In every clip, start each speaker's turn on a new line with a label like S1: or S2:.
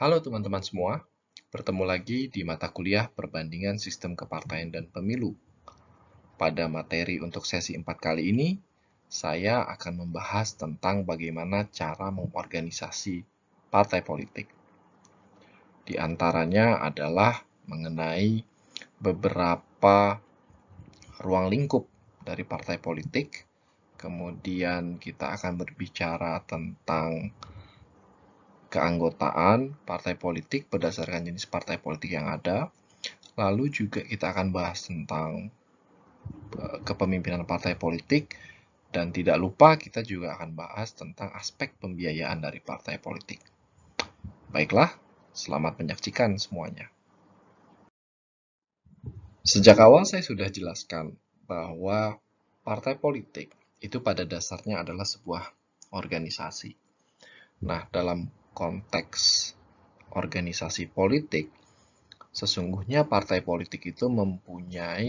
S1: Halo teman-teman semua, bertemu lagi di mata kuliah Perbandingan Sistem Kepartaian dan Pemilu. Pada materi untuk sesi 4 kali ini, saya akan membahas tentang bagaimana cara mengorganisasi partai politik. Di antaranya adalah mengenai beberapa ruang lingkup dari partai politik, kemudian kita akan berbicara tentang keanggotaan partai politik berdasarkan jenis partai politik yang ada. Lalu juga kita akan bahas tentang eh, kepemimpinan partai politik dan tidak lupa kita juga akan bahas tentang aspek pembiayaan dari partai politik. Baiklah, selamat menyaksikan semuanya. Sejak awal saya sudah jelaskan bahwa partai politik itu pada dasarnya adalah sebuah organisasi. Nah, dalam konteks organisasi politik, sesungguhnya partai politik itu mempunyai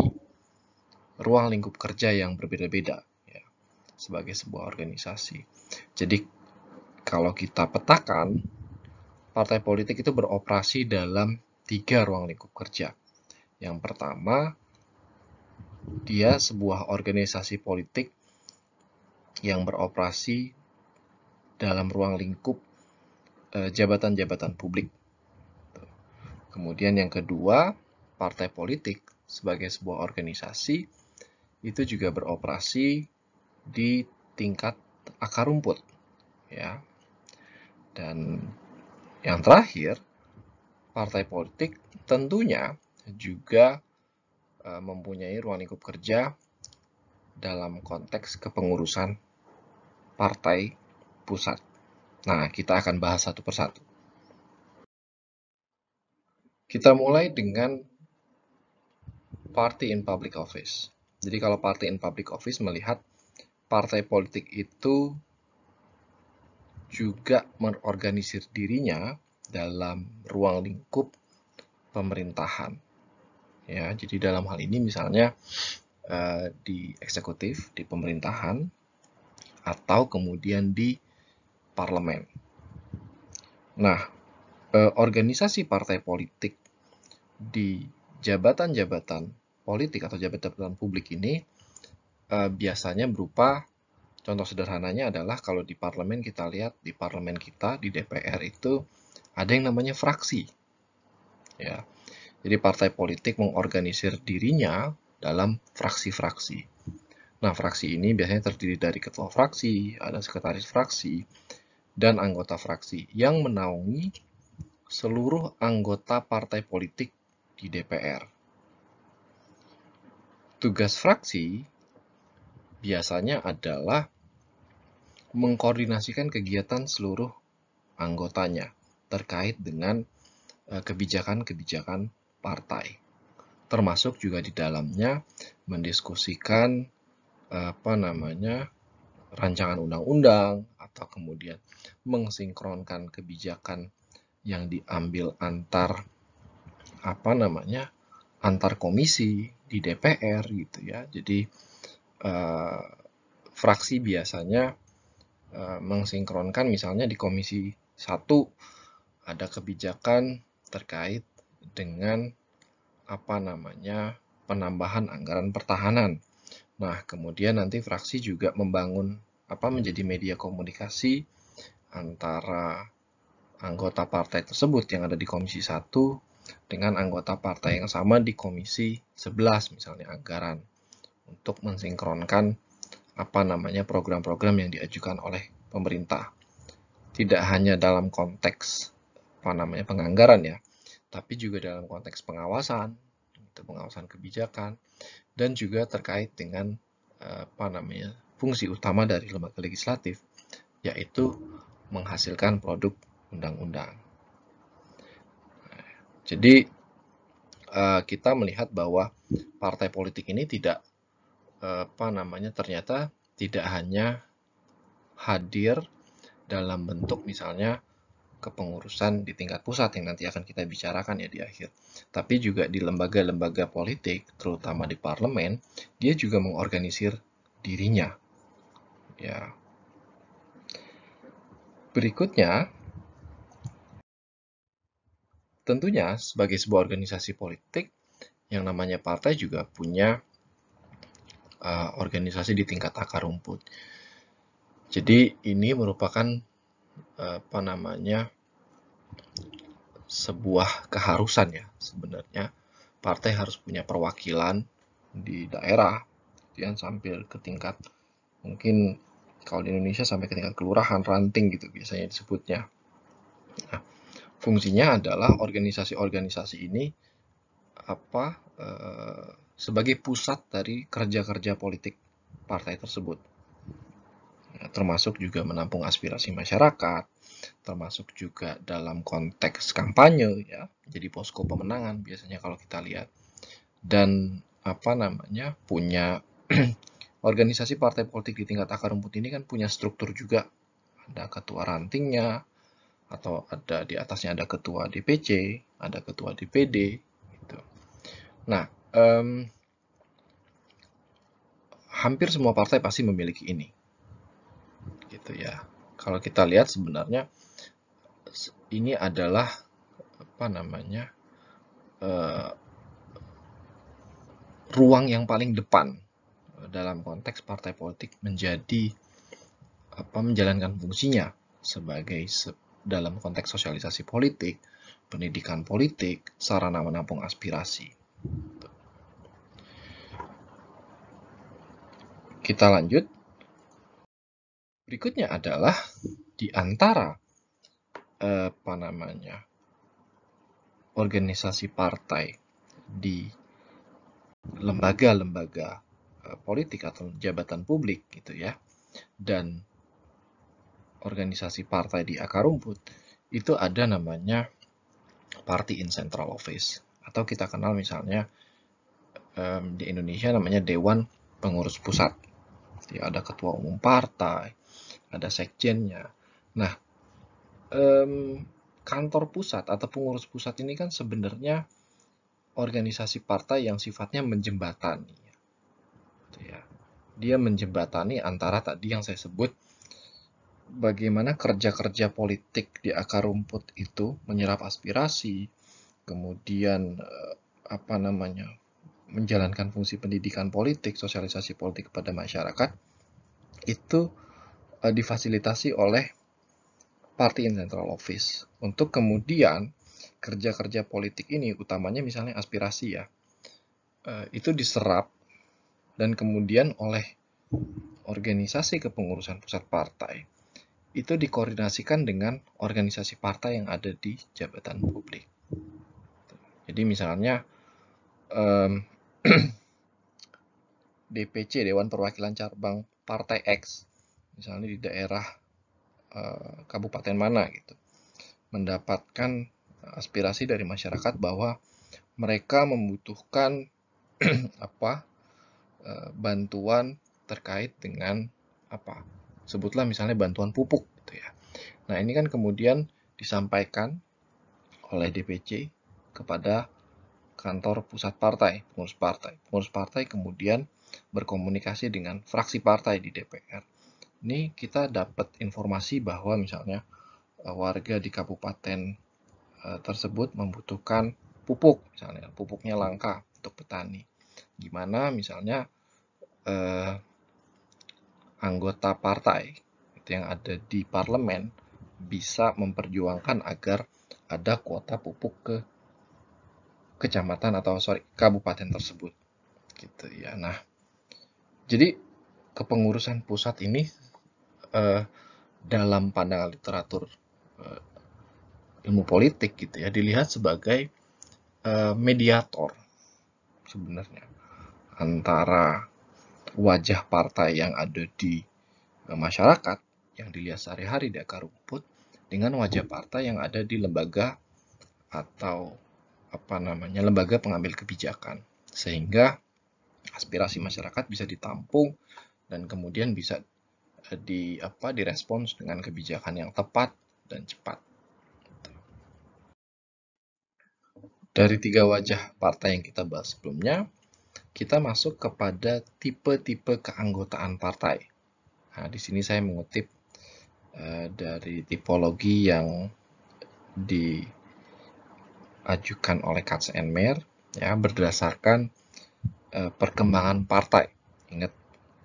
S1: ruang lingkup kerja yang berbeda-beda ya, sebagai sebuah organisasi. Jadi kalau kita petakan, partai politik itu beroperasi dalam tiga ruang lingkup kerja. Yang pertama, dia sebuah organisasi politik yang beroperasi dalam ruang lingkup Eh, jabatan-jabatan publik. Kemudian yang kedua, partai politik sebagai sebuah organisasi itu juga beroperasi di tingkat akar rumput, ya. Dan yang terakhir, partai politik tentunya juga eh, mempunyai ruang lingkup kerja dalam konteks kepengurusan partai pusat. Nah, kita akan bahas satu persatu. Kita mulai dengan party in public office. Jadi kalau party in public office melihat partai politik itu juga mengorganisir dirinya dalam ruang lingkup pemerintahan. Ya, jadi dalam hal ini misalnya eh, di eksekutif, di pemerintahan, atau kemudian di parlemen. Nah, eh, organisasi partai politik di jabatan-jabatan politik atau jabatan-jabatan publik ini eh, biasanya berupa contoh sederhananya adalah kalau di parlemen kita lihat di parlemen kita di DPR itu ada yang namanya fraksi. Ya. Jadi partai politik mengorganisir dirinya dalam fraksi-fraksi. Nah, fraksi ini biasanya terdiri dari ketua fraksi, ada sekretaris fraksi, dan anggota fraksi yang menaungi seluruh anggota partai politik di DPR. Tugas fraksi biasanya adalah mengkoordinasikan kegiatan seluruh anggotanya terkait dengan e, kebijakan-kebijakan partai. Termasuk juga di dalamnya mendiskusikan e, apa namanya rancangan undang-undang atau kemudian mengsinkronkan kebijakan yang diambil antar apa namanya antar komisi di DPR gitu ya. Jadi eh, fraksi biasanya eh, mensinkronkan misalnya di komisi Satu ada kebijakan terkait dengan apa namanya penambahan anggaran pertahanan Nah, kemudian nanti fraksi juga membangun apa menjadi media komunikasi antara anggota partai tersebut yang ada di Komisi 1 dengan anggota partai yang sama di Komisi 11 misalnya anggaran untuk mensinkronkan apa namanya program-program yang diajukan oleh pemerintah. Tidak hanya dalam konteks apa namanya penganggaran ya, tapi juga dalam konteks pengawasan, atau pengawasan kebijakan, dan juga terkait dengan eh, apa namanya fungsi utama dari lembaga legislatif, yaitu menghasilkan produk undang-undang. Jadi eh, kita melihat bahwa partai politik ini tidak eh, apa namanya ternyata tidak hanya hadir dalam bentuk misalnya kepengurusan di tingkat pusat yang nanti akan kita bicarakan ya di akhir. Tapi juga di lembaga-lembaga politik, terutama di parlemen, dia juga mengorganisir dirinya. Ya. Berikutnya, tentunya sebagai sebuah organisasi politik, yang namanya partai juga punya uh, organisasi di tingkat akar rumput. Jadi ini merupakan apa namanya sebuah keharusan ya sebenarnya partai harus punya perwakilan di daerah yang ke tingkat mungkin kalau di Indonesia sampai ke tingkat kelurahan ranting gitu biasanya disebutnya nah, fungsinya adalah organisasi-organisasi ini apa eh, sebagai pusat dari kerja-kerja politik partai tersebut termasuk juga menampung aspirasi masyarakat, termasuk juga dalam konteks kampanye ya, jadi posko pemenangan biasanya kalau kita lihat dan apa namanya punya organisasi partai politik di tingkat akar rumput ini kan punya struktur juga ada ketua rantingnya atau ada di atasnya ada ketua DPC, ada ketua DPD gitu. Nah, um, hampir semua partai pasti memiliki ini gitu ya. Kalau kita lihat sebenarnya ini adalah apa namanya uh, ruang yang paling depan eh, dalam konteks partai politik menjadi apa menjalankan fungsinya sebagai se dalam konteks sosialisasi politik, pendidikan politik, sarana menampung aspirasi. Kita lanjut Berikutnya adalah di antara eh, apa namanya organisasi partai di lembaga-lembaga eh, politik atau jabatan publik gitu ya dan organisasi partai di akar rumput itu ada namanya party in central office atau kita kenal misalnya di Indonesia namanya Dewan Pengurus Pusat. Ya, ada ketua umum partai, ada sekjennya. Nah, um, kantor pusat atau pengurus pusat ini kan sebenarnya organisasi partai yang sifatnya menjembatani. Gitu ya. Dia menjembatani antara tadi yang saya sebut bagaimana kerja-kerja politik di akar rumput itu menyerap aspirasi, kemudian eh, apa namanya menjalankan fungsi pendidikan politik, sosialisasi politik kepada masyarakat itu uh, difasilitasi oleh party in central office untuk kemudian kerja-kerja politik ini utamanya misalnya aspirasi ya uh, itu diserap dan kemudian oleh organisasi kepengurusan pusat partai itu dikoordinasikan dengan organisasi partai yang ada di jabatan publik. Jadi misalnya um, DPC Dewan Perwakilan Cabang Partai X misalnya di daerah uh, kabupaten mana gitu, mendapatkan aspirasi dari masyarakat bahwa mereka membutuhkan apa uh, bantuan terkait dengan apa sebutlah misalnya bantuan pupuk gitu ya. Nah ini kan kemudian disampaikan oleh DPC kepada kantor pusat partai, pengurus partai. Pengurus partai kemudian berkomunikasi dengan fraksi partai di DPR ini kita dapat informasi bahwa misalnya eh, warga di kabupaten eh, tersebut membutuhkan pupuk misalnya pupuknya langka untuk petani gimana misalnya eh, anggota partai yang ada di parlemen bisa memperjuangkan agar ada kuota pupuk ke kecamatan atau sorry kabupaten tersebut gitu ya nah jadi kepengurusan pusat ini uh, dalam pandangan literatur uh, ilmu politik gitu ya dilihat sebagai uh, mediator sebenarnya antara wajah partai yang ada di uh, masyarakat yang dilihat sehari-hari di akar rumput dengan wajah partai yang ada di lembaga atau apa namanya lembaga pengambil kebijakan sehingga aspirasi masyarakat bisa ditampung dan kemudian bisa di apa direspons dengan kebijakan yang tepat dan cepat. Dari tiga wajah partai yang kita bahas sebelumnya, kita masuk kepada tipe-tipe keanggotaan partai. Nah, di sini saya mengutip uh, dari tipologi yang diajukan oleh Katz and Mayer ya berdasarkan uh, perkembangan partai. Ingat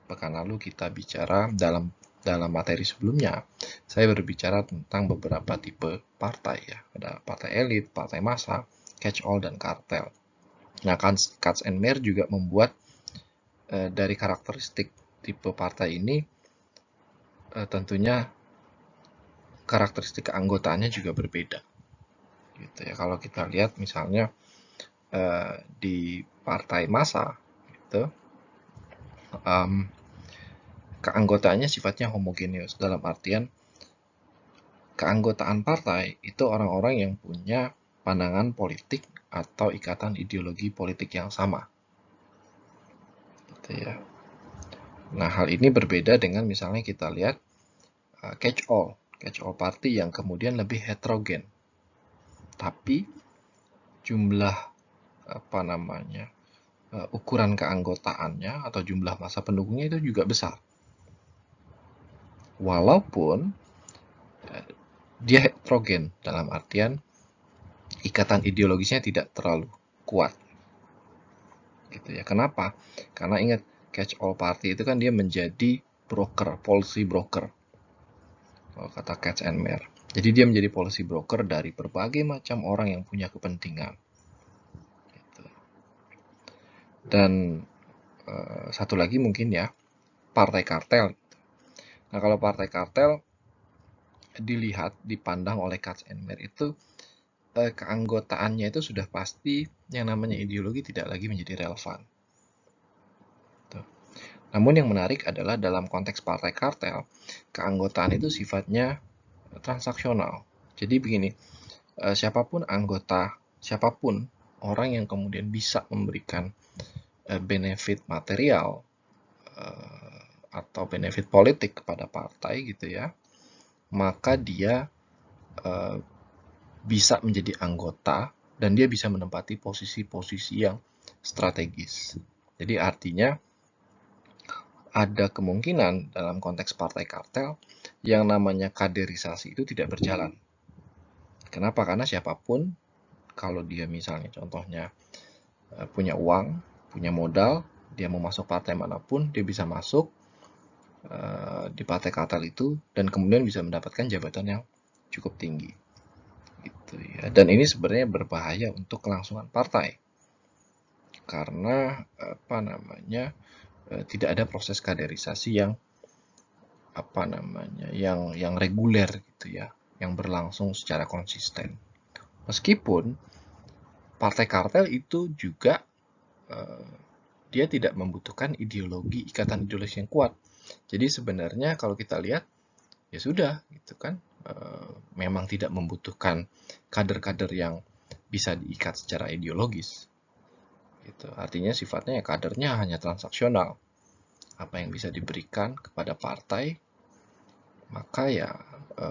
S1: pekan lalu kita bicara dalam dalam materi sebelumnya, saya berbicara tentang beberapa tipe partai ya. Ada partai elit, partai massa, catch all dan kartel. Nah, kan Katz and Mayer juga membuat eh, dari karakteristik tipe partai ini eh, tentunya karakteristik anggotanya juga berbeda. Gitu ya. Kalau kita lihat misalnya eh, di partai massa gitu um, keanggotaannya sifatnya homogenius dalam artian keanggotaan partai itu orang-orang yang punya pandangan politik atau ikatan ideologi politik yang sama. Gitu ya. Nah, hal ini berbeda dengan misalnya kita lihat uh, eh, catch all, catch all party yang kemudian lebih heterogen. Tapi jumlah apa namanya? Eh, ukuran keanggotaannya atau jumlah masa pendukungnya itu juga besar. Walaupun eh, dia heterogen dalam artian ikatan ideologisnya tidak terlalu kuat. Gitu ya. Kenapa? Karena ingat catch all party itu kan dia menjadi broker, policy broker. Kalau oh, kata catch and mare. Jadi dia menjadi policy broker dari berbagai macam orang yang punya kepentingan dan uh, satu lagi mungkin ya partai kartel. Nah kalau partai kartel dilihat dipandang oleh Katz and Mer itu uh, keanggotaannya itu sudah pasti yang namanya ideologi tidak lagi menjadi relevan. Tuh. Namun yang menarik adalah dalam konteks partai kartel keanggotaan itu sifatnya transaksional. Jadi begini, uh, siapapun anggota, siapapun orang yang kemudian bisa memberikan Eh, benefit material eh, atau benefit politik kepada partai gitu ya, maka dia eh, bisa menjadi anggota dan dia bisa menempati posisi-posisi yang strategis. Jadi artinya ada kemungkinan dalam konteks partai kartel yang namanya kaderisasi itu tidak berjalan. Kenapa? Karena siapapun kalau dia misalnya contohnya punya uang punya modal, dia mau masuk partai manapun, dia bisa masuk uh, di partai Qatar itu dan kemudian bisa mendapatkan jabatan yang cukup tinggi. Gitu ya. Dan ini sebenarnya berbahaya untuk kelangsungan partai. Karena apa namanya? Uh, tidak ada proses kaderisasi yang apa namanya? yang yang reguler gitu ya, yang berlangsung secara konsisten. Meskipun partai kartel itu juga Eh, dia tidak membutuhkan ideologi ikatan ideologis yang kuat. Jadi sebenarnya kalau kita lihat ya sudah gitu kan eh, memang tidak membutuhkan kader-kader yang bisa diikat secara ideologis. Gitu. Artinya sifatnya ya kadernya hanya transaksional. Apa yang bisa diberikan kepada partai maka ya e,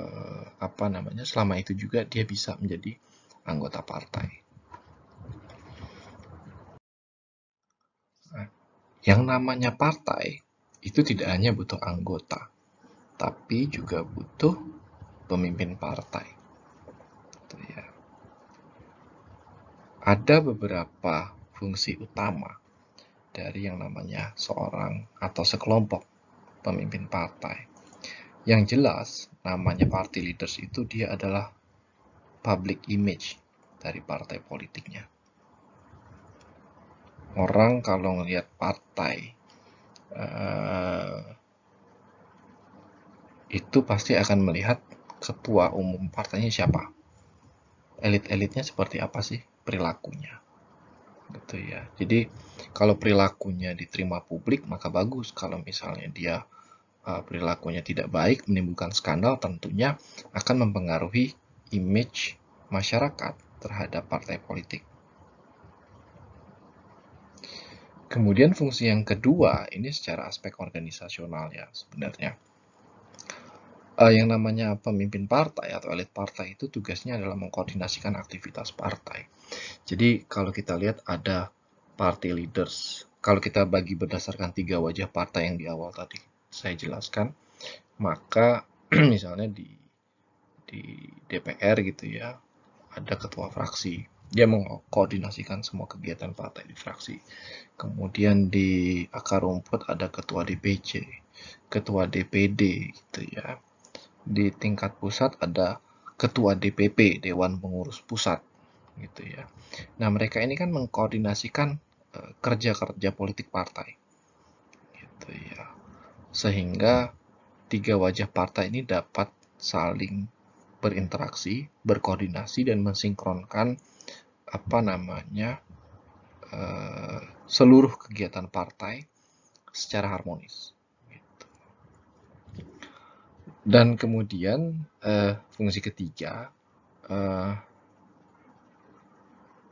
S1: apa namanya selama itu juga dia bisa menjadi anggota partai. Yang namanya partai itu tidak hanya butuh anggota, tapi juga butuh pemimpin partai. Gitu ya. Ada beberapa fungsi utama dari yang namanya seorang atau sekelompok pemimpin partai. Yang jelas, namanya party leaders itu dia adalah public image dari partai politiknya orang kalau ngelihat partai eh, itu pasti akan melihat ketua umum partainya siapa elit-elitnya seperti apa sih perilakunya gitu ya jadi kalau perilakunya diterima publik maka bagus kalau misalnya dia eh, perilakunya tidak baik menimbulkan skandal tentunya akan mempengaruhi image masyarakat terhadap partai politik Kemudian fungsi yang kedua ini secara aspek organisasional ya sebenarnya. Uh, yang namanya pemimpin partai atau elit partai itu tugasnya adalah mengkoordinasikan aktivitas partai. Jadi kalau kita lihat ada party leaders. Kalau kita bagi berdasarkan tiga wajah partai yang di awal tadi saya jelaskan, maka misalnya di di DPR gitu ya, ada ketua fraksi dia mengkoordinasikan semua kegiatan partai di fraksi. Kemudian di akar rumput ada ketua DPC, ketua DPD gitu ya. Di tingkat pusat ada ketua DPP, Dewan Pengurus Pusat gitu ya. Nah, mereka ini kan mengkoordinasikan eh, kerja-kerja politik partai. Gitu ya. Sehingga tiga wajah partai ini dapat saling berinteraksi, berkoordinasi dan mensinkronkan apa namanya eh, seluruh kegiatan partai secara harmonis. Gitu. Dan kemudian eh, fungsi ketiga eh,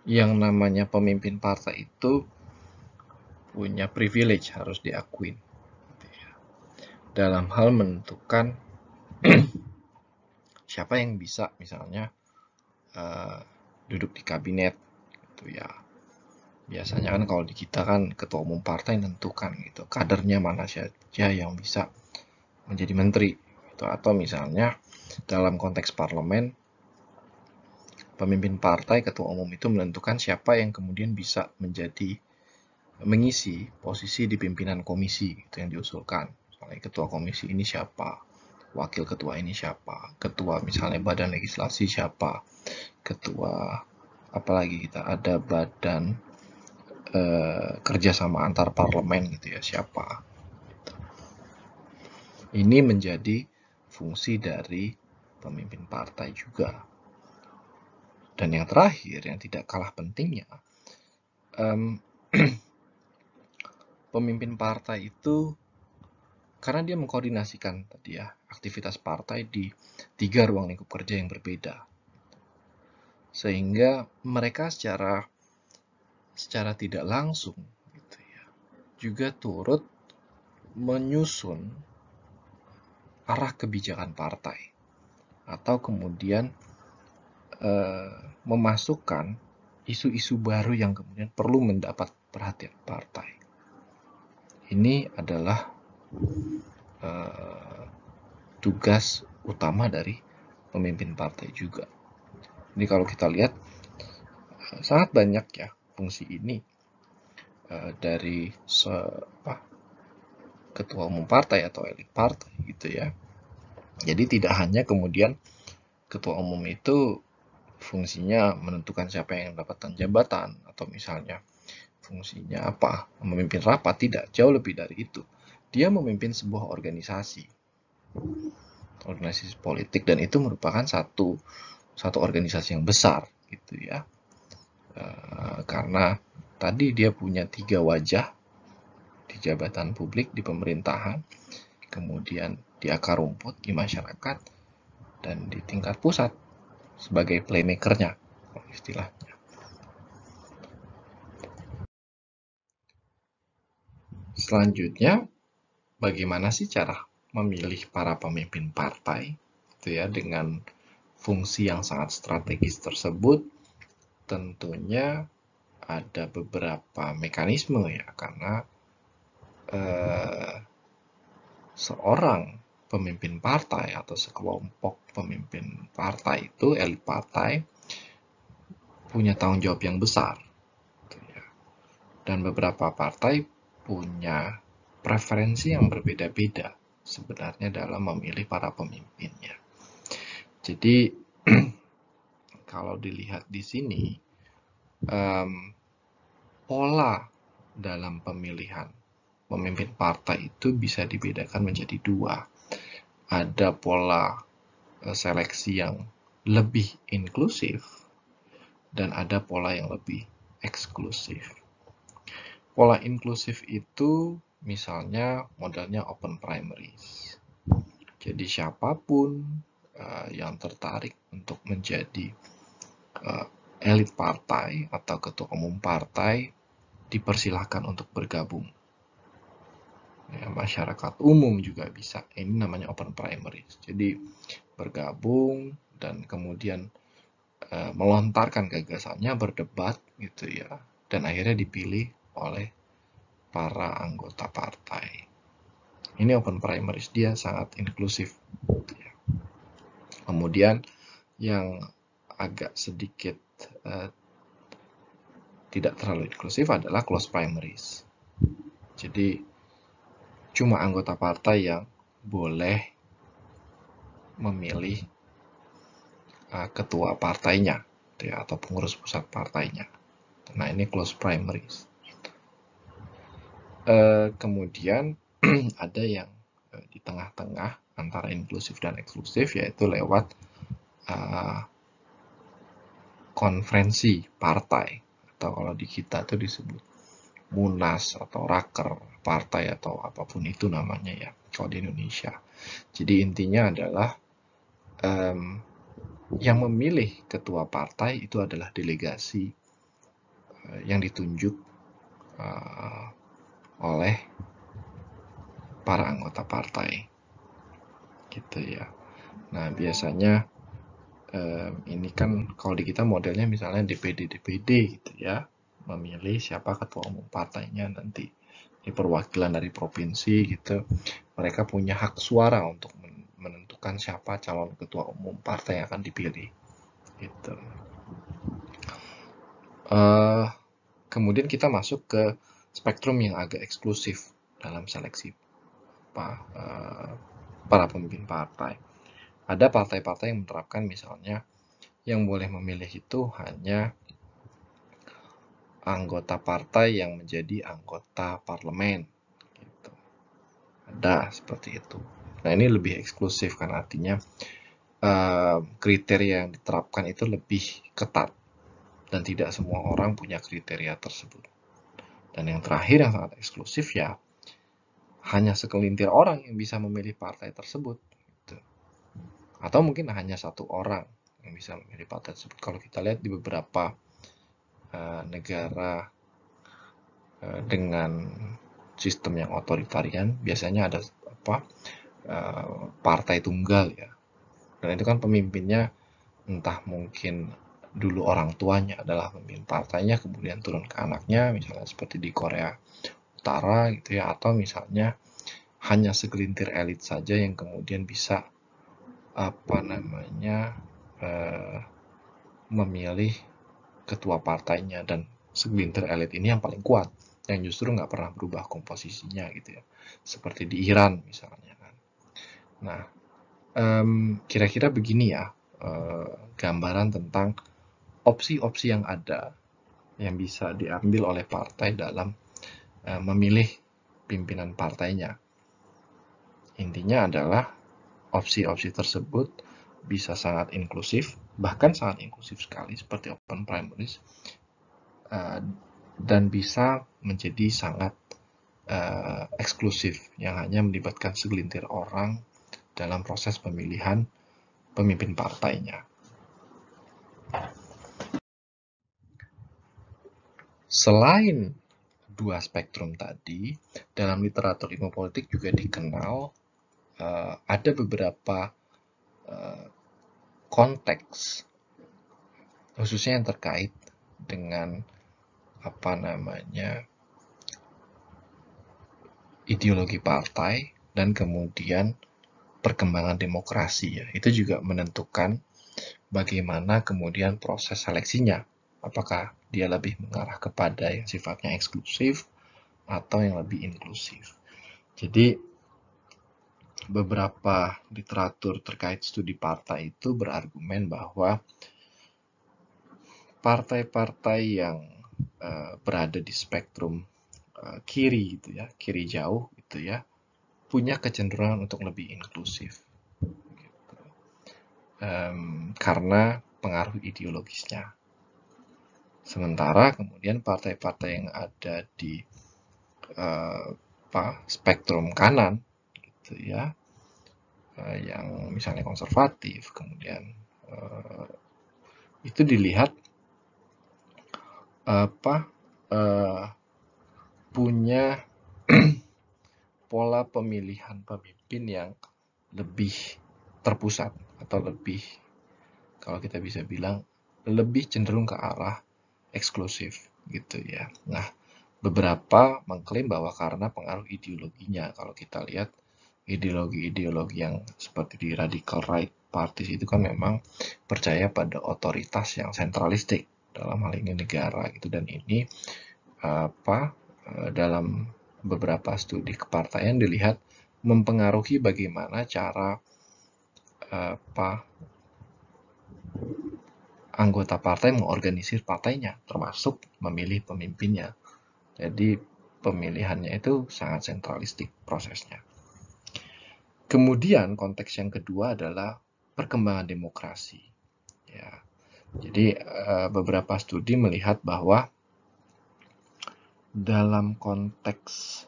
S1: yang namanya pemimpin partai itu punya privilege harus diakui gitu ya. dalam hal menentukan siapa yang bisa misalnya uh, duduk di kabinet gitu ya biasanya kan kalau di kita kan ketua umum partai tentukan gitu kadernya mana saja yang bisa menjadi menteri gitu atau misalnya dalam konteks parlemen pemimpin partai ketua umum itu menentukan siapa yang kemudian bisa menjadi mengisi posisi di pimpinan komisi itu yang diusulkan misalnya ketua komisi ini siapa wakil ketua ini siapa ketua misalnya badan legislasi siapa ketua apalagi kita ada badan e, kerjasama antar parlemen gitu ya siapa ini menjadi fungsi dari pemimpin partai juga dan yang terakhir yang tidak kalah pentingnya um, pemimpin partai itu karena dia mengkoordinasikan tadi ya aktivitas partai di tiga ruang lingkup kerja yang berbeda sehingga mereka secara secara tidak langsung gitu ya, juga turut menyusun arah kebijakan partai atau kemudian eh, memasukkan isu-isu baru yang kemudian perlu mendapat perhatian partai. Ini adalah eh, tugas utama dari pemimpin partai juga. Jadi kalau kita lihat sangat banyak ya fungsi ini eh, dari se, apa, ketua umum partai atau elit partai gitu ya. Jadi tidak hanya kemudian ketua umum itu fungsinya menentukan siapa yang mendapatkan jabatan atau misalnya fungsinya apa memimpin rapat tidak jauh lebih dari itu dia memimpin sebuah organisasi organisasi politik dan itu merupakan satu satu organisasi yang besar gitu ya e, karena tadi dia punya tiga wajah di jabatan publik di pemerintahan kemudian di akar rumput di masyarakat dan di tingkat pusat sebagai playmakernya istilahnya selanjutnya bagaimana sih cara memilih para pemimpin partai itu ya dengan fungsi yang sangat strategis tersebut tentunya ada beberapa mekanisme ya karena eh, seorang pemimpin partai atau sekelompok pemimpin partai itu elit partai punya tanggung jawab yang besar gitu ya. dan beberapa partai punya preferensi yang berbeda-beda sebenarnya dalam memilih para pemimpinnya jadi kalau dilihat di sini um, pola dalam pemilihan pemimpin partai itu bisa dibedakan menjadi dua. Ada pola e, seleksi yang lebih inklusif dan ada pola yang lebih eksklusif. Pola inklusif itu misalnya modalnya open primaries. Jadi siapapun Eh, yang tertarik untuk menjadi uh, elit partai atau ketua umum partai dipersilahkan untuk bergabung. Ya, masyarakat umum juga bisa. Ini namanya open primaries. Jadi bergabung dan kemudian uh, melontarkan gagasannya, berdebat gitu ya, dan akhirnya dipilih oleh para anggota partai. Ini open primaries dia sangat inklusif. Gitu ya. Kemudian yang agak sedikit uh, tidak terlalu inklusif adalah close primaries. Jadi cuma anggota partai yang boleh memilih uh, ketua partainya gitu ya, atau pengurus pusat partainya. Nah ini close primaries. Uh, kemudian ada yang uh, di tengah-tengah antara inklusif dan eksklusif yaitu lewat uh, konferensi partai atau kalau di kita itu disebut munas atau raker partai atau apapun itu namanya ya kalau di Indonesia. Jadi intinya adalah um, yang memilih ketua partai itu adalah delegasi eh, yang ditunjuk uh, oleh para anggota partai gitu ya. Nah, biasanya um, ini kan kalau di kita modelnya misalnya DPD-DPD gitu ya, memilih siapa ketua umum partainya nanti. Di perwakilan dari provinsi gitu, mereka punya hak suara untuk menentukan siapa calon ketua umum partai yang akan dipilih. Gitu. Uh, kemudian kita masuk ke spektrum yang agak eksklusif dalam seleksi apa, eh, para pemimpin partai. Ada partai-partai yang menerapkan misalnya yang boleh memilih itu hanya anggota partai yang menjadi anggota parlemen. Gitu. Ada seperti itu. Nah ini lebih eksklusif karena artinya uh, kriteria yang diterapkan itu lebih ketat dan tidak semua orang punya kriteria tersebut. Dan yang terakhir yang sangat eksklusif ya hanya sekelintir orang yang bisa memilih partai tersebut gitu. atau mungkin hanya satu orang yang bisa memilih partai tersebut kalau kita lihat di beberapa uh, negara uh, dengan sistem yang otoritarian biasanya ada apa uh, partai tunggal ya dan itu kan pemimpinnya entah mungkin dulu orang tuanya adalah pemimpin partainya kemudian turun ke anaknya misalnya seperti di Korea utara gitu ya atau misalnya hanya segelintir elit saja yang kemudian bisa apa namanya eh, memilih ketua partainya dan segelintir elit ini yang paling kuat yang justru nggak pernah berubah komposisinya gitu ya seperti di Iran misalnya kan nah kira-kira eh, begini ya eh, gambaran tentang opsi-opsi yang ada yang bisa diambil oleh partai dalam Eh, memilih pimpinan partainya. Intinya adalah opsi-opsi tersebut bisa sangat inklusif, bahkan sangat inklusif sekali seperti open primaries, eh, dan bisa menjadi sangat eh, eksklusif yang hanya melibatkan segelintir orang dalam proses pemilihan pemimpin partainya. Selain dua spektrum tadi, dalam literatur ilmu politik juga dikenal uh, ada beberapa uh, konteks khususnya yang terkait dengan apa namanya ideologi partai dan kemudian perkembangan demokrasi ya itu juga menentukan bagaimana kemudian proses seleksinya apakah dia lebih mengarah kepada yang sifatnya eksklusif atau yang lebih inklusif. Jadi beberapa literatur terkait studi partai itu berargumen bahwa partai-partai yang eh, berada di spektrum eh, kiri gitu ya, kiri jauh gitu ya, punya kecenderungan untuk lebih inklusif. Um, karena pengaruh ideologisnya Sementara kemudian partai-partai yang ada di uh, apa, spektrum kanan, gitu ya, uh, yang misalnya konservatif, kemudian uh, itu dilihat apa uh, punya pola pemilihan pemimpin yang lebih terpusat atau lebih kalau kita bisa bilang lebih cenderung ke arah eksklusif gitu ya. Nah, beberapa mengklaim bahwa karena pengaruh ideologinya. Kalau kita lihat ideologi-ideologi yang seperti di radical right parties itu kan memang percaya pada otoritas yang sentralistik dalam hal ini negara gitu dan ini apa eh, dalam beberapa studi kepartaian dilihat mempengaruhi bagaimana cara eh, apa anggota partai mengorganisir partainya, termasuk memilih pemimpinnya. Jadi pemilihannya itu sangat sentralistik prosesnya. Kemudian konteks yang kedua adalah perkembangan demokrasi. Ya. Jadi eh, beberapa studi melihat bahwa dalam konteks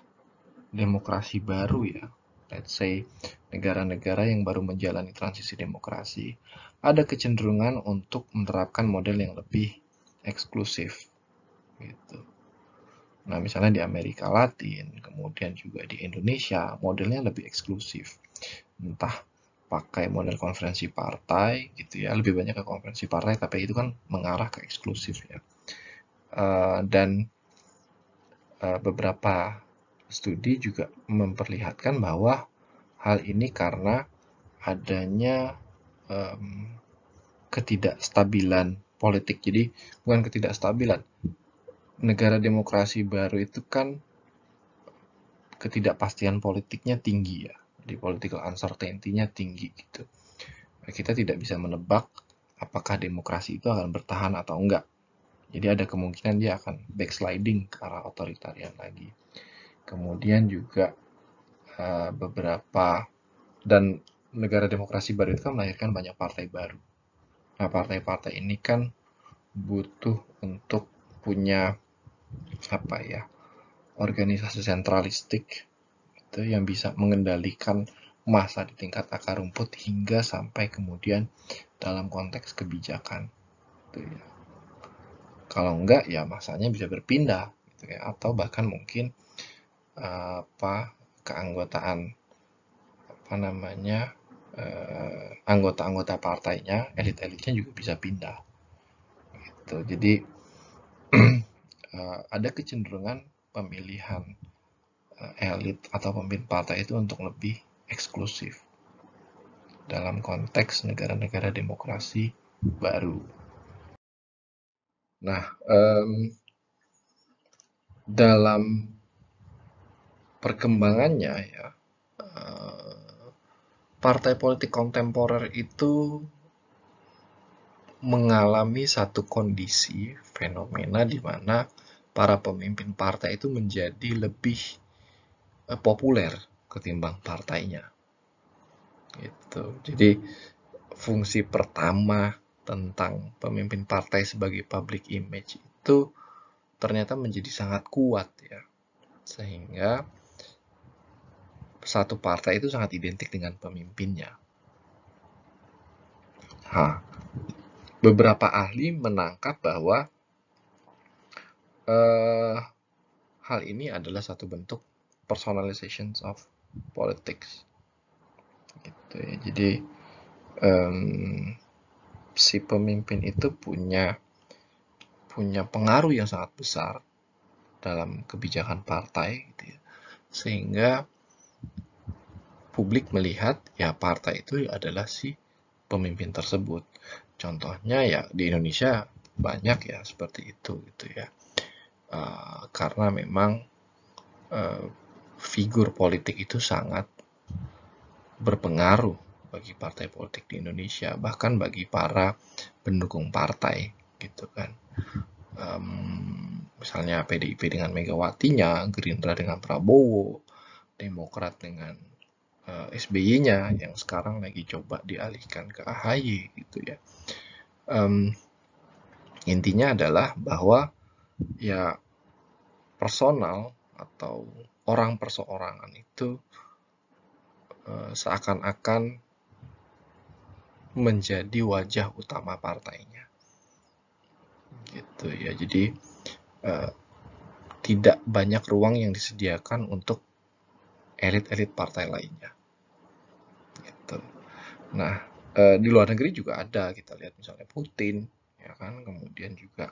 S1: demokrasi baru ya, let's say negara-negara yang baru menjalani transisi demokrasi, ada kecenderungan untuk menerapkan model yang lebih eksklusif. Gitu. Nah, misalnya di Amerika Latin, kemudian juga di Indonesia, modelnya lebih eksklusif. Entah pakai model konferensi partai gitu ya, lebih banyak ke konferensi partai, tapi itu kan mengarah ke eksklusif ya. Uh, dan uh, beberapa studi juga memperlihatkan bahwa hal ini karena adanya um, ketidakstabilan politik. Jadi bukan ketidakstabilan. Negara demokrasi baru itu kan ketidakpastian politiknya tinggi ya. Di political uncertainty-nya tinggi gitu. Kita tidak bisa menebak apakah demokrasi itu akan bertahan atau enggak. Jadi ada kemungkinan dia akan backsliding ke arah otoritarian lagi. Kemudian juga eh, beberapa dan negara demokrasi baru itu kan melahirkan banyak partai baru Nah, partai-partai ini kan butuh untuk punya apa ya organisasi sentralistik itu yang bisa mengendalikan masa di tingkat akar rumput hingga sampai kemudian dalam konteks kebijakan gitu ya. kalau enggak ya masanya bisa berpindah gitu ya atau bahkan mungkin eh, apa keanggotaan apa namanya Eh, anggota-anggota partainya, elit-elitnya juga bisa pindah. Gitu. Jadi eh, ada kecenderungan pemilihan eh, elit atau pemimpin partai itu untuk lebih eksklusif dalam konteks negara-negara demokrasi baru. Nah, um, dalam perkembangannya ya, uh, partai politik kontemporer itu mengalami satu kondisi fenomena di mana para pemimpin partai itu menjadi lebih eh, populer ketimbang partainya. Gitu. Jadi fungsi pertama tentang pemimpin partai sebagai public image itu ternyata menjadi sangat kuat ya. Sehingga satu partai itu sangat identik dengan pemimpinnya. Ha. Beberapa ahli menangkap bahwa eh, hal ini adalah satu bentuk personalization of politics. Gitu ya. Jadi um, si pemimpin itu punya punya pengaruh yang sangat besar dalam kebijakan partai gitu ya. sehingga publik melihat ya partai itu adalah si pemimpin tersebut. Contohnya ya di Indonesia banyak ya seperti itu gitu ya. Uh, karena memang uh, figur politik itu sangat berpengaruh bagi partai politik di Indonesia, bahkan bagi para pendukung partai gitu kan. Um, misalnya PDIP dengan Megawatinya, Gerindra dengan Prabowo, Demokrat dengan uh, eh, SBY-nya yang sekarang lagi coba dialihkan ke AHY gitu ya. Um, intinya adalah bahwa ya personal atau orang perseorangan itu uh, seakan-akan menjadi wajah utama partainya. Gitu ya. Jadi uh, tidak banyak ruang yang disediakan untuk elit-elit partai lainnya. Nah, eh, di luar negeri juga ada, kita lihat misalnya Putin, ya kan, kemudian juga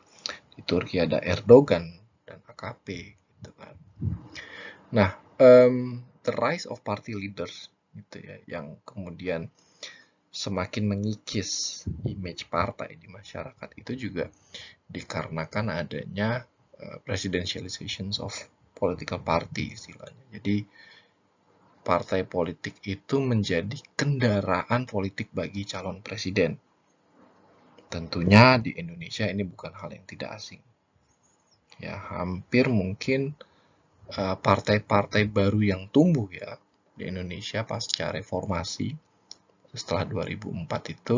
S1: di Turki ada Erdogan dan AKP, gitu kan. Nah, um, the rise of party leaders, gitu ya, yang kemudian semakin mengikis image partai di masyarakat itu juga dikarenakan adanya uh, presidentializations of political party istilahnya. Jadi partai politik itu menjadi kendaraan politik bagi calon presiden. Tentunya di Indonesia ini bukan hal yang tidak asing. Ya, hampir mungkin eh, partai-partai baru yang tumbuh ya di Indonesia pasca reformasi setelah 2004 itu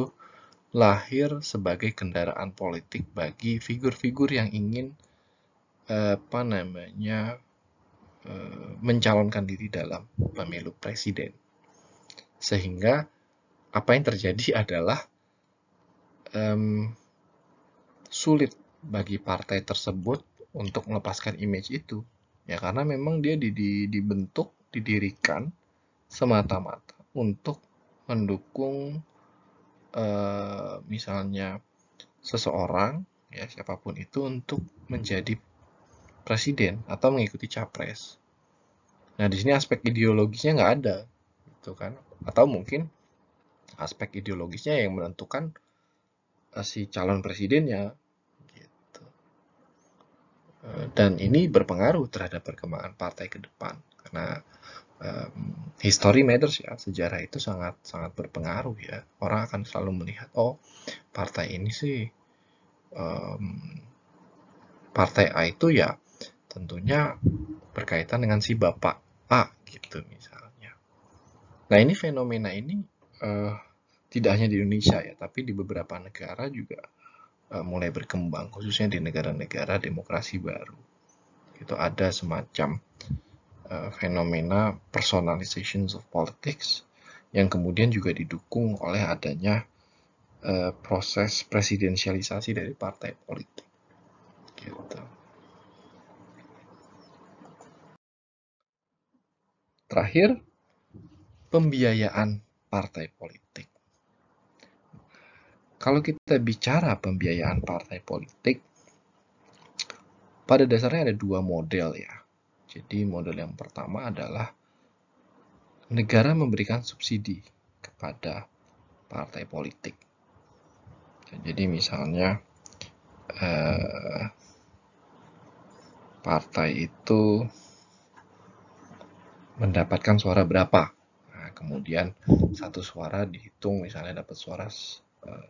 S1: lahir sebagai kendaraan politik bagi figur-figur yang ingin eh, apa namanya Eh, mencalonkan diri dalam pemilu presiden. Sehingga apa yang terjadi adalah um, sulit bagi partai tersebut untuk melepaskan image itu. Ya karena memang dia dibentuk, didirikan semata-mata untuk mendukung uh, misalnya seseorang ya siapapun itu untuk menjadi presiden atau mengikuti capres. Nah, di sini aspek ideologisnya nggak ada, gitu kan? Atau mungkin aspek ideologisnya yang menentukan eh, si calon presidennya, gitu. Eh, dan ini berpengaruh terhadap perkembangan partai ke depan, karena um, history matters ya, sejarah itu sangat sangat berpengaruh ya. Orang akan selalu melihat, oh, partai ini sih um, partai A itu ya tentunya berkaitan dengan si bapak A gitu misalnya. Nah ini fenomena ini uh, tidak hanya di Indonesia ya, tapi di beberapa negara juga uh, mulai berkembang, khususnya di negara-negara demokrasi baru. Itu ada semacam uh, fenomena personalizations of politics yang kemudian juga didukung oleh adanya uh, proses presidensialisasi dari partai politik. Gitu. Terakhir, pembiayaan partai politik. Kalau kita bicara pembiayaan partai politik, pada dasarnya ada dua model ya. Jadi model yang pertama adalah negara memberikan subsidi kepada partai politik. Jadi misalnya eh, partai itu mendapatkan suara berapa. Nah, kemudian satu suara dihitung misalnya dapat suara eh,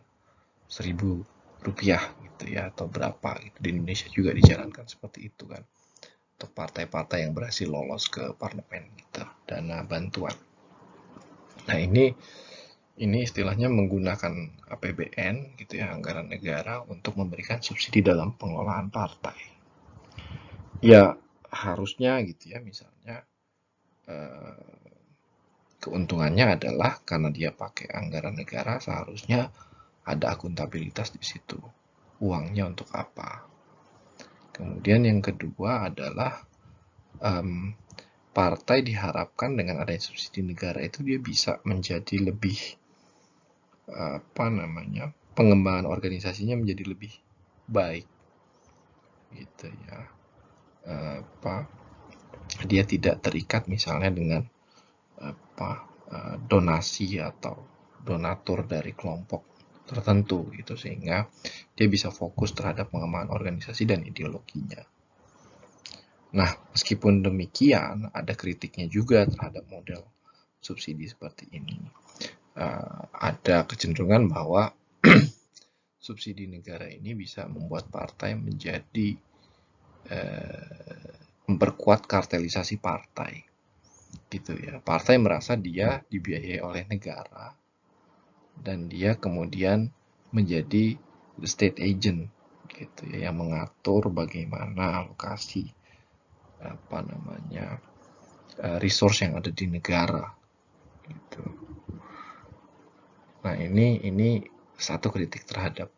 S1: seribu rupiah gitu ya atau berapa gitu. Di Indonesia juga dijalankan seperti itu kan untuk partai-partai yang berhasil lolos ke parlemen gitu dana bantuan. Nah ini ini istilahnya menggunakan APBN gitu ya anggaran negara untuk memberikan subsidi dalam pengelolaan partai. Ya harusnya gitu ya misalnya Eh, keuntungannya adalah karena dia pakai anggaran negara seharusnya ada akuntabilitas di situ. Uangnya untuk apa? Kemudian yang kedua adalah um, partai diharapkan dengan adanya subsidi negara itu dia bisa menjadi lebih apa namanya pengembangan organisasinya menjadi lebih baik gitu ya apa dia tidak terikat misalnya dengan apa e, donasi atau donatur dari kelompok tertentu gitu sehingga dia bisa fokus terhadap pengembangan organisasi dan ideologinya. Nah, meskipun demikian ada kritiknya juga terhadap model subsidi seperti ini. Uh, ada kecenderungan bahwa subsidi negara ini bisa membuat partai menjadi uh, memperkuat kartelisasi partai gitu ya partai merasa dia dibiayai oleh negara dan dia kemudian menjadi the state agent gitu ya yang mengatur bagaimana alokasi apa namanya eh, resource yang ada di negara gitu. Nah ini ini satu kritik terhadap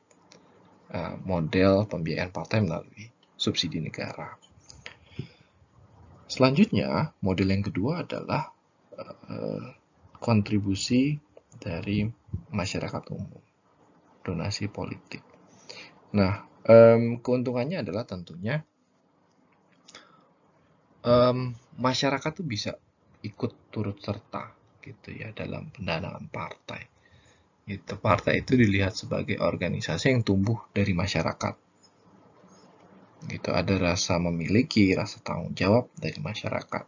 S1: eh, model pembiayaan partai melalui subsidi negara. Selanjutnya, model yang kedua adalah eh, kontribusi dari masyarakat umum, donasi politik. Nah, keuntungannya adalah tentunya masyarakat itu bisa ikut turut serta gitu ya dalam pendanaan partai. Itu partai itu dilihat sebagai organisasi yang tumbuh dari masyarakat gitu ada rasa memiliki rasa tanggung jawab dari masyarakat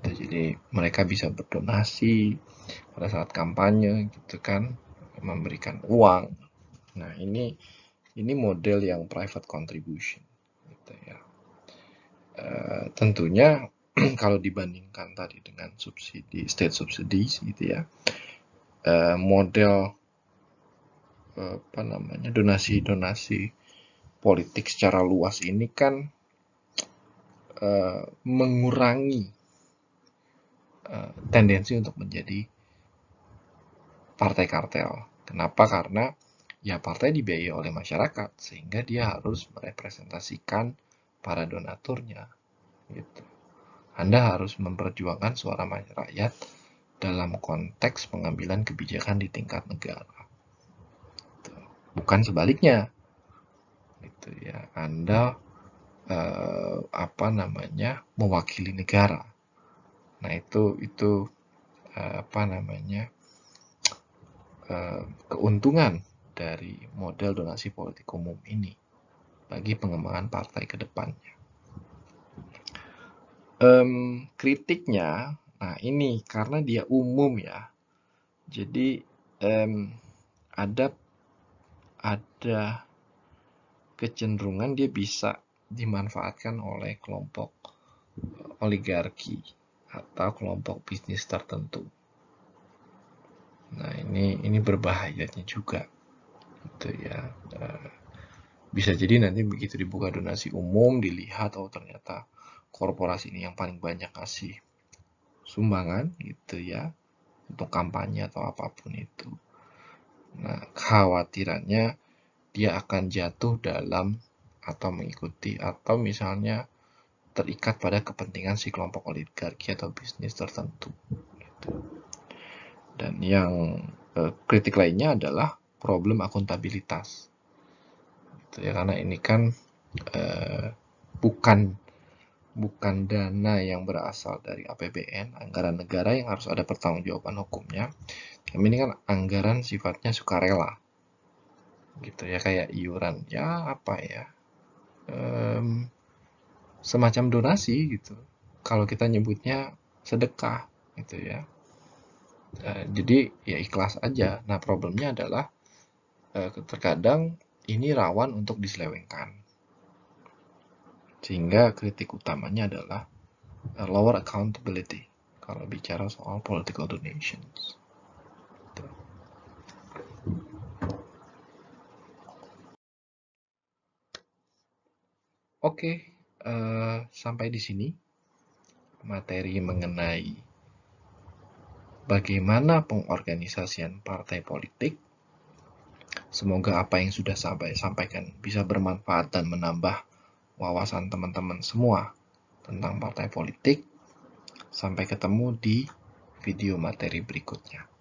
S1: gitu jadi mereka bisa berdonasi pada saat kampanye gitu kan memberikan uang nah ini ini model yang private contribution gitu ya e, tentunya kalau dibandingkan tadi dengan subsidi state subsidies gitu ya e, model eh, apa namanya donasi donasi politik secara luas ini kan uh, mengurangi uh, tendensi untuk menjadi partai kartel. Kenapa? Karena ya partai dibiayai oleh masyarakat sehingga dia harus merepresentasikan para donaturnya. Gitu. Anda harus memperjuangkan suara rakyat dalam konteks pengambilan kebijakan di tingkat negara. Gitu. Bukan sebaliknya, gitu ya Anda eh, apa namanya mewakili negara nah itu itu eh, apa namanya eh, keuntungan dari model donasi politik umum ini bagi pengembangan partai ke depannya um, kritiknya nah ini karena dia umum ya jadi um, ada ada kecenderungan dia bisa dimanfaatkan oleh kelompok eh, oligarki atau kelompok bisnis tertentu. Nah ini ini berbahayanya juga, gitu ya. Eh, bisa jadi nanti begitu dibuka donasi umum dilihat oh ternyata korporasi ini yang paling banyak kasih sumbangan gitu ya untuk kampanye atau apapun itu. Nah, khawatirannya dia akan jatuh dalam atau mengikuti atau misalnya terikat pada kepentingan si kelompok oligarki atau bisnis tertentu. Gitu. Dan yang eh, kritik lainnya adalah problem akuntabilitas. Gitu ya, karena ini kan eh, bukan bukan dana yang berasal dari APBN, anggaran negara yang harus ada pertanggungjawaban hukumnya. Kami ini kan anggaran sifatnya sukarela gitu ya kayak iuran ya apa ya um, semacam donasi gitu kalau kita nyebutnya sedekah gitu ya uh, jadi ya ikhlas aja nah problemnya adalah uh, terkadang ini rawan untuk diselewengkan sehingga kritik utamanya adalah eh, lower accountability kalau bicara soal political donations Oke, uh, sampai di sini materi mengenai bagaimana pengorganisasian partai politik. Semoga apa yang sudah saya sampaikan bisa bermanfaat dan menambah wawasan teman-teman semua tentang partai politik. Sampai ketemu di video materi berikutnya.